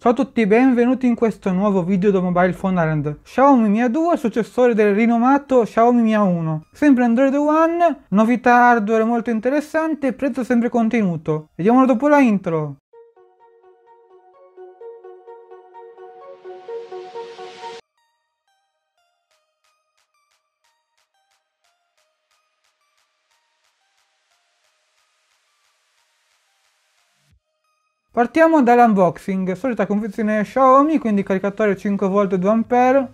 Ciao a tutti e benvenuti in questo nuovo video da Mobile Phone Island. Xiaomi Mi A2 successore del rinomato Xiaomi Mi A1. Sempre Android One, novità hardware molto interessante prezzo sempre contenuto. Vediamolo dopo la intro. Partiamo dall'unboxing, solita confezione Xiaomi, quindi caricatore 5V 2A,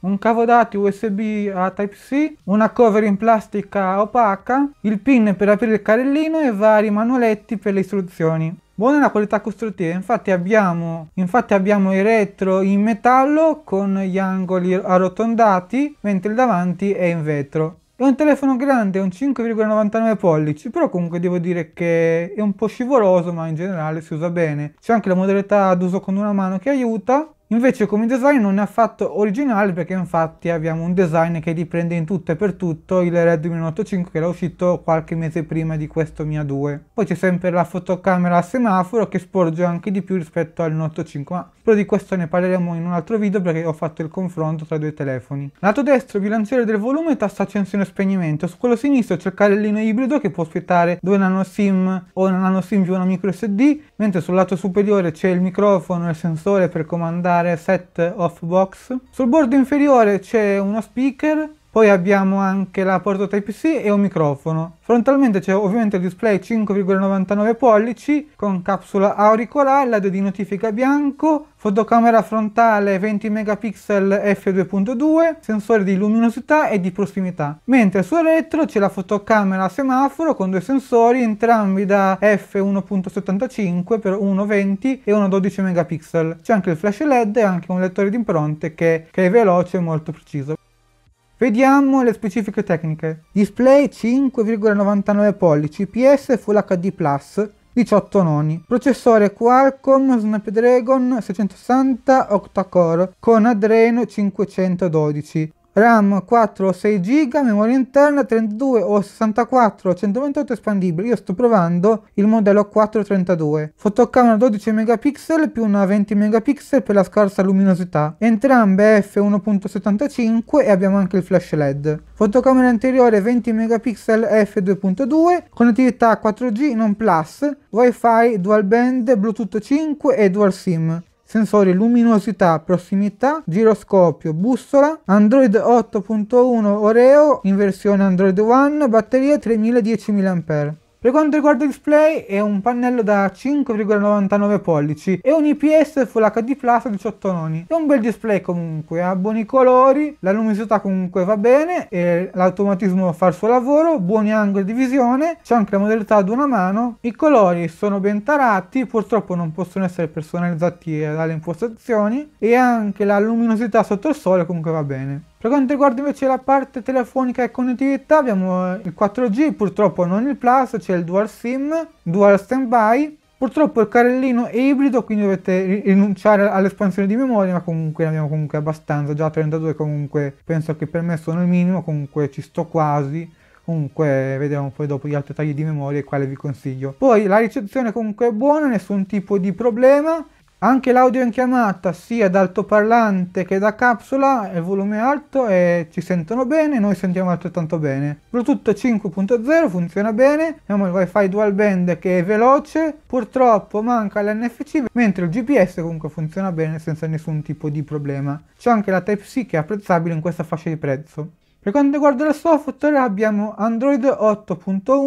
un cavo dati USB a Type-C, una cover in plastica opaca, il pin per aprire il carrellino e vari manualetti per le istruzioni. Buona la qualità costruttiva, infatti abbiamo, infatti abbiamo il retro in metallo con gli angoli arrotondati, mentre il davanti è in vetro. È un telefono grande, è un 5,99 pollici, però comunque devo dire che è un po' scivoloso, ma in generale si usa bene. C'è anche la modalità d'uso con una mano che aiuta. Invece come design non è affatto originale perché infatti abbiamo un design che riprende in tutto e per tutto il Redmi Note 5 che era uscito qualche mese prima di questo Mia 2. Poi c'è sempre la fotocamera a semaforo che sporge anche di più rispetto al Note 5, ma però di questo ne parleremo in un altro video perché ho fatto il confronto tra i due telefoni. Lato destro bilanciere del volume tasta accensione e spegnimento, su quello sinistro c'è il carrellino ibrido che può ospitare due nano sim o una nano sim più una micro SD, mentre sul lato superiore c'è il microfono e il sensore per comandare set off box. Sul bordo inferiore c'è uno speaker poi abbiamo anche la porta Type-C e un microfono. Frontalmente c'è ovviamente il display 5,99 pollici con capsula auricolare, LED di notifica bianco, fotocamera frontale 20 megapixel f2.2, sensore di luminosità e di prossimità. Mentre sul retro c'è la fotocamera a semaforo con due sensori, entrambi da f1.75 per 1.20 e 1.12 megapixel. C'è anche il flash LED e anche un lettore di impronte che, che è veloce e molto preciso. Vediamo le specifiche tecniche. Display 5,99 pollici, PS Full HD+, Plus, 18 noni. Processore Qualcomm Snapdragon 660 octa-core con Adreno 512. RAM 4 o 6 GB, memoria interna 32 o 64 128 espandibile. Io sto provando il modello 432. Fotocamera 12 megapixel più una 20 megapixel per la scarsa luminosità. Entrambe f1.75 e abbiamo anche il flash LED. Fotocamera anteriore 20 megapixel f2.2, connettività 4G non plus, wifi dual band, bluetooth 5 e dual sim sensori luminosità, prossimità, giroscopio, bussola, Android 8.1 Oreo in versione Android One, batteria 3000-10000 mAh. Per quanto riguarda il display è un pannello da 5,99 pollici e un IPS Full HD Plus 18 noni. È un bel display comunque, ha buoni colori, la luminosità comunque va bene, l'automatismo fa il suo lavoro, buoni angoli di visione, c'è anche la modalità ad una mano, i colori sono ben tarati, purtroppo non possono essere personalizzati dalle impostazioni e anche la luminosità sotto il sole comunque va bene. Per quanto riguarda invece la parte telefonica e connettività abbiamo eh, il 4G, purtroppo non il Plus, c'è il Dual SIM, Dual Standby, purtroppo il carrellino è ibrido quindi dovete rinunciare all'espansione di memoria ma comunque ne abbiamo comunque abbastanza, già 32 comunque penso che per me sono il minimo, comunque ci sto quasi comunque vediamo poi dopo gli altri tagli di memoria e quale vi consiglio poi la ricezione comunque è buona nessun tipo di problema anche l'audio in chiamata, sia da altoparlante che da capsula, il volume è alto e ci sentono bene, noi sentiamo altrettanto bene. Bluetooth 5.0 funziona bene, abbiamo il wifi dual band che è veloce, purtroppo manca l'NFC, mentre il GPS comunque funziona bene senza nessun tipo di problema. C'è anche la Type-C che è apprezzabile in questa fascia di prezzo. Per quanto riguarda il software abbiamo Android 8.1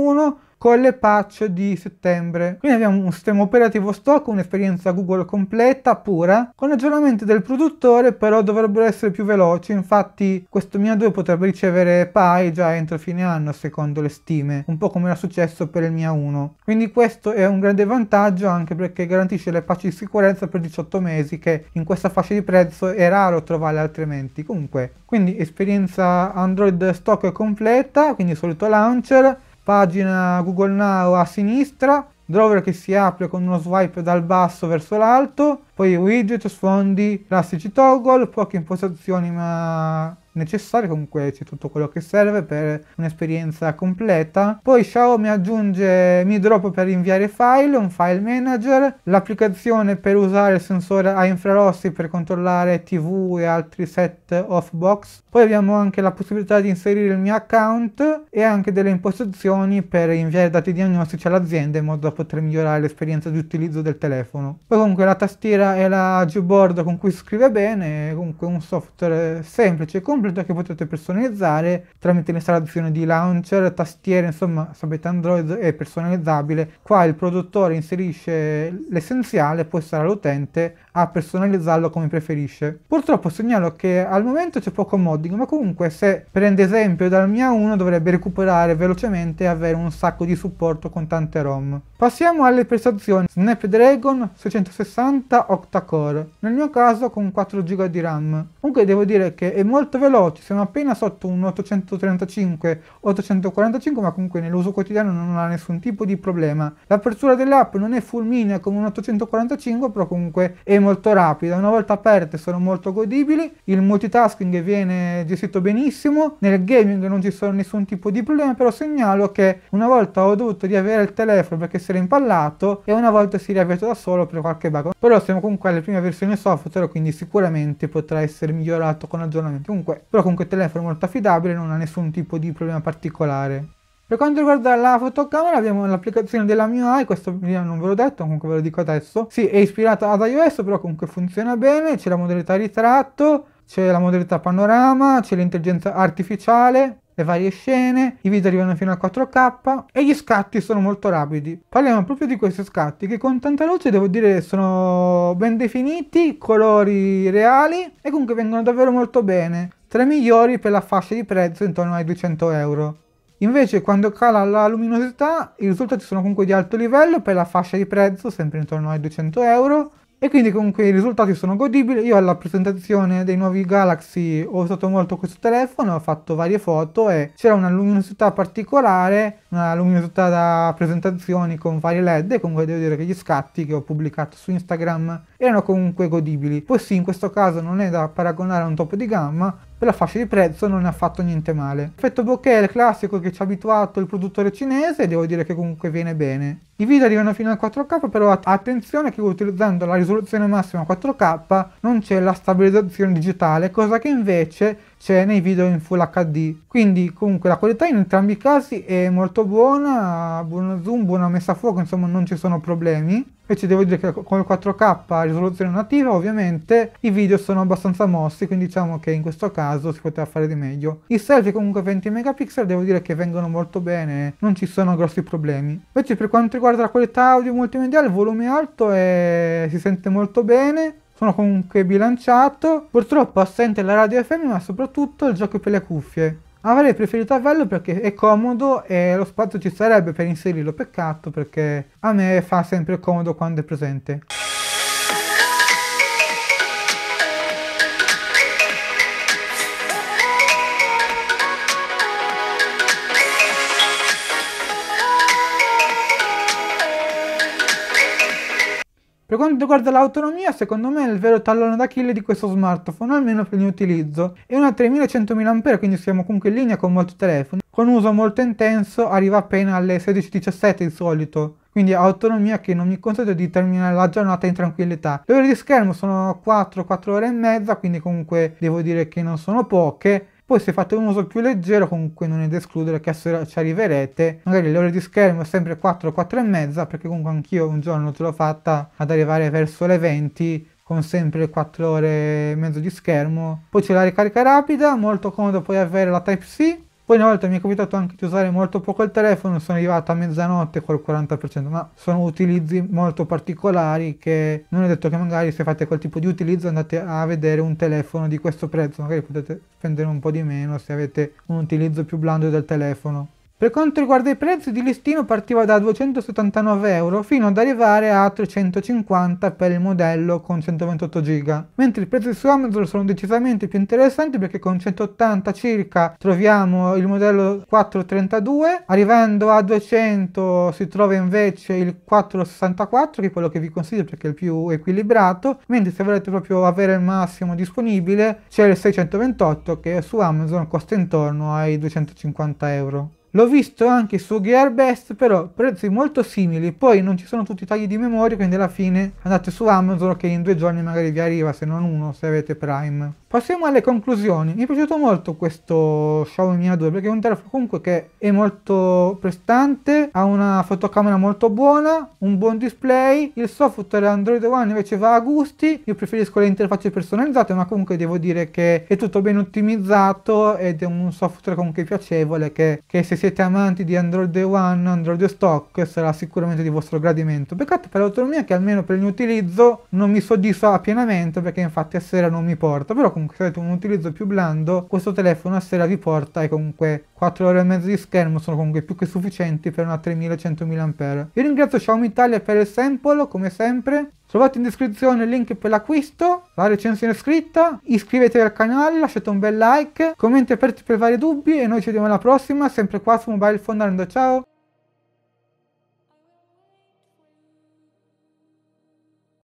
con le patch di settembre. Quindi abbiamo un sistema operativo stock, un'esperienza Google completa, pura, con aggiornamenti del produttore però dovrebbero essere più veloci, infatti questo Mia 2 potrebbe ricevere PAI già entro fine anno secondo le stime, un po' come era successo per il Mia 1. Quindi questo è un grande vantaggio anche perché garantisce le patch di sicurezza per 18 mesi che in questa fascia di prezzo è raro trovare altrimenti. Comunque, quindi esperienza Android stock completa, quindi solito launcher, pagina Google Now a sinistra drawer che si apre con uno swipe dal basso verso l'alto, poi widget, sfondi, classici toggle, poche impostazioni ma necessarie, comunque c'è tutto quello che serve per un'esperienza completa. Poi Xiaomi aggiunge Mi Drop per inviare file, un file manager, l'applicazione per usare il sensore a infrarossi per controllare TV e altri set off box. Poi abbiamo anche la possibilità di inserire il mio account e anche delle impostazioni per inviare dati diagnostici all'azienda in modo da poter poter migliorare l'esperienza di utilizzo del telefono. Poi comunque la tastiera e la Gboard con cui scrive bene comunque un software semplice e completo che potete personalizzare tramite l'installazione di launcher, tastiere, insomma sapete Android è personalizzabile. Qua il produttore inserisce l'essenziale, poi sarà l'utente a personalizzarlo come preferisce. Purtroppo segnalo che al momento c'è poco modding, ma comunque se prende esempio dal mia 1 dovrebbe recuperare velocemente e avere un sacco di supporto con tante ROM. Passiamo alle prestazioni Snapdragon 660 octa-core, nel mio caso con 4 GB di RAM. Comunque devo dire che è molto veloce, siamo appena sotto un 835-845 ma comunque nell'uso quotidiano non ha nessun tipo di problema. L'apertura dell'app non è fulminea come un 845 però comunque è molto rapida, una volta aperte sono molto godibili, il multitasking viene gestito benissimo, nel gaming non ci sono nessun tipo di problema però segnalo che una volta ho dovuto riavere il telefono perché si essere impallato e una volta si riavviato da solo per qualche bug. Però siamo comunque alle prime versioni software, quindi sicuramente potrà essere migliorato con aggiornamenti. Comunque, però comunque il telefono è molto affidabile, non ha nessun tipo di problema particolare. Per quanto riguarda la fotocamera abbiamo l'applicazione della mia AI, questo non ve l'ho detto, comunque ve lo dico adesso. Sì, è ispirata ad iOS, però comunque funziona bene, c'è la modalità ritratto, c'è la modalità panorama, c'è l'intelligenza artificiale, le varie scene, i video arrivano fino a 4K e gli scatti sono molto rapidi. Parliamo proprio di questi scatti che con tanta luce devo dire sono ben definiti, colori reali e comunque vengono davvero molto bene. Tra i migliori per la fascia di prezzo intorno ai 200 euro. Invece quando cala la luminosità i risultati sono comunque di alto livello per la fascia di prezzo sempre intorno ai 200 euro e quindi comunque i risultati sono godibili. Io alla presentazione dei nuovi Galaxy ho usato molto questo telefono, ho fatto varie foto e c'era una luminosità particolare, una luminosità da presentazioni con varie LED. E comunque devo dire che gli scatti che ho pubblicato su Instagram erano comunque godibili. Poi sì, in questo caso non è da paragonare a un top di gamma, per la fascia di prezzo non è affatto niente male. Effetto bokeh è il classico che ci ha abituato il produttore cinese e devo dire che comunque viene bene. I video arrivano fino al 4K, però attenzione che utilizzando la risoluzione massima 4K non c'è la stabilizzazione digitale, cosa che invece c'è nei video in Full HD. Quindi comunque la qualità in entrambi i casi è molto buona, buono zoom, buona messa a fuoco, insomma non ci sono problemi. Invece devo dire che con il 4K a risoluzione nativa ovviamente i video sono abbastanza mossi, quindi diciamo che in questo caso si poteva fare di meglio. I selfie comunque 20 megapixel devo dire che vengono molto bene, non ci sono grossi problemi. Invece per quanto riguarda la qualità audio multimediale, il volume alto è... si sente molto bene, sono comunque bilanciato, purtroppo assente la radio FM ma soprattutto il gioco per le cuffie. Avrei preferito averlo perché è comodo e lo spazio ci sarebbe per inserirlo, peccato perché a me fa sempre comodo quando è presente. Per quanto riguarda l'autonomia, secondo me è il vero tallone d'Achille di questo smartphone, almeno per il mio utilizzo. È una 3100 mAh, quindi siamo comunque in linea con molti telefoni. Con uso molto intenso arriva appena alle 16-17 di solito quindi autonomia che non mi consente di terminare la giornata in tranquillità. Le ore di schermo sono 4-4 ore e mezza, quindi comunque devo dire che non sono poche, poi se fate un uso più leggero comunque non è da escludere che ci arriverete, magari le ore di schermo sempre 4, 4 e mezza, perché comunque anch'io un giorno ce l'ho fatta ad arrivare verso le 20 con sempre 4 ore e mezzo di schermo. Poi c'è la ricarica rapida, molto comodo poi avere la Type-C, poi una volta mi è capitato anche di usare molto poco il telefono, sono arrivato a mezzanotte col 40%, ma sono utilizzi molto particolari che non è detto che magari se fate quel tipo di utilizzo andate a vedere un telefono di questo prezzo, magari potete spendere un po' di meno se avete un utilizzo più blando del telefono. Per quanto riguarda i prezzi di listino partiva da 279 euro fino ad arrivare a 350 per il modello con 128 giga. mentre i prezzi su Amazon sono decisamente più interessanti perché con 180 circa troviamo il modello 432, arrivando a 200 si trova invece il 464 che è quello che vi consiglio perché è il più equilibrato, mentre se volete proprio avere il massimo disponibile c'è il 628 che su Amazon costa intorno ai 250 euro. L'ho visto anche su GearBest, però prezzi molto simili, poi non ci sono tutti i tagli di memoria, quindi alla fine andate su Amazon che in due giorni magari vi arriva, se non uno, se avete Prime. Passiamo alle conclusioni. Mi è piaciuto molto questo Xiaomi A2 perché è un telefono comunque che è molto prestante, ha una fotocamera molto buona, un buon display, il software Android One invece va a gusti, io preferisco le interfacce personalizzate ma comunque devo dire che è tutto ben ottimizzato ed è un software comunque piacevole che, che se siete amanti di Android One, Android Stock sarà sicuramente di vostro gradimento. Peccato per l'autonomia che almeno per il mio utilizzo non mi soddisfa pienamente perché infatti a sera non mi porta, però comunque comunque avete un utilizzo più blando, questo telefono a sera vi porta e comunque 4 ore e mezzo di schermo sono comunque più che sufficienti per una 3100 mAh. Vi ringrazio Xiaomi Italia per il sample, come sempre. Trovate in descrizione il link per l'acquisto, la recensione scritta, iscrivetevi al canale, lasciate un bel like, commenti aperti per vari dubbi e noi ci vediamo alla prossima, sempre qua su Mobile Fondando, ciao!